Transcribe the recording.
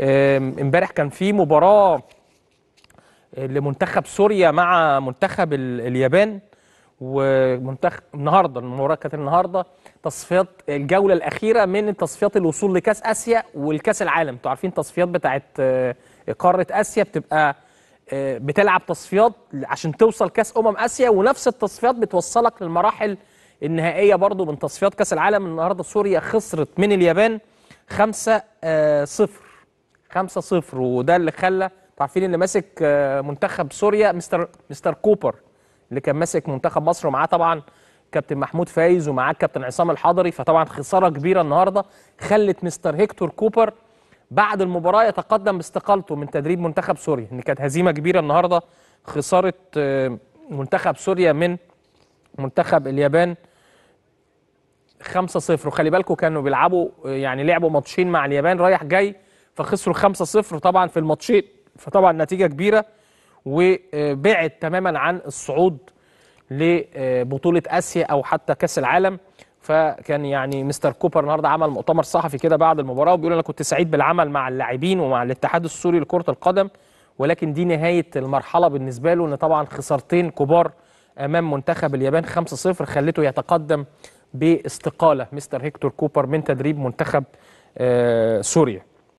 امبارح كان في مباراه آه، لمنتخب سوريا مع منتخب اليابان ومنتخب النهارده المباراه كانت النهارده تصفيات الجوله الاخيره من تصفيات الوصول لكاس اسيا والكاس العالم انتوا عارفين تصفيات بتاعه آه، قاره اسيا بتبقى آه، بتلعب تصفيات عشان توصل كاس امم اسيا ونفس التصفيات بتوصلك للمراحل النهائيه برضو من تصفيات كاس العالم النهارده سوريا خسرت من اليابان 5 0 5-0 وده اللي خلى عارفين اللي ماسك آه، منتخب سوريا مستر مستر كوبر اللي كان ماسك منتخب مصر ومعاه طبعا كابتن محمود فايز ومعاه كابتن عصام الحضري فطبعا خساره كبيره النهارده خلت مستر هيكتور كوبر بعد المباراه يتقدم باستقالته من تدريب منتخب سوريا ان كانت هزيمه كبيره النهارده خساره آه، منتخب سوريا من منتخب اليابان 5-0 وخلي بالكم كانوا بيلعبوا آه، يعني لعبوا ماتشين مع اليابان رايح جاي فخسروا 5-0 طبعا في الماتشين فطبعا نتيجه كبيره وبعد تماما عن الصعود لبطوله اسيا او حتى كاس العالم فكان يعني مستر كوبر النهارده عمل مؤتمر صحفي كده بعد المباراه وبيقول انا كنت سعيد بالعمل مع اللاعبين ومع الاتحاد السوري لكره القدم ولكن دي نهايه المرحله بالنسبه له ان طبعا خسارتين كبار امام منتخب اليابان 5-0 خلته يتقدم باستقاله مستر هيكتور كوبر من تدريب منتخب آه، سوريا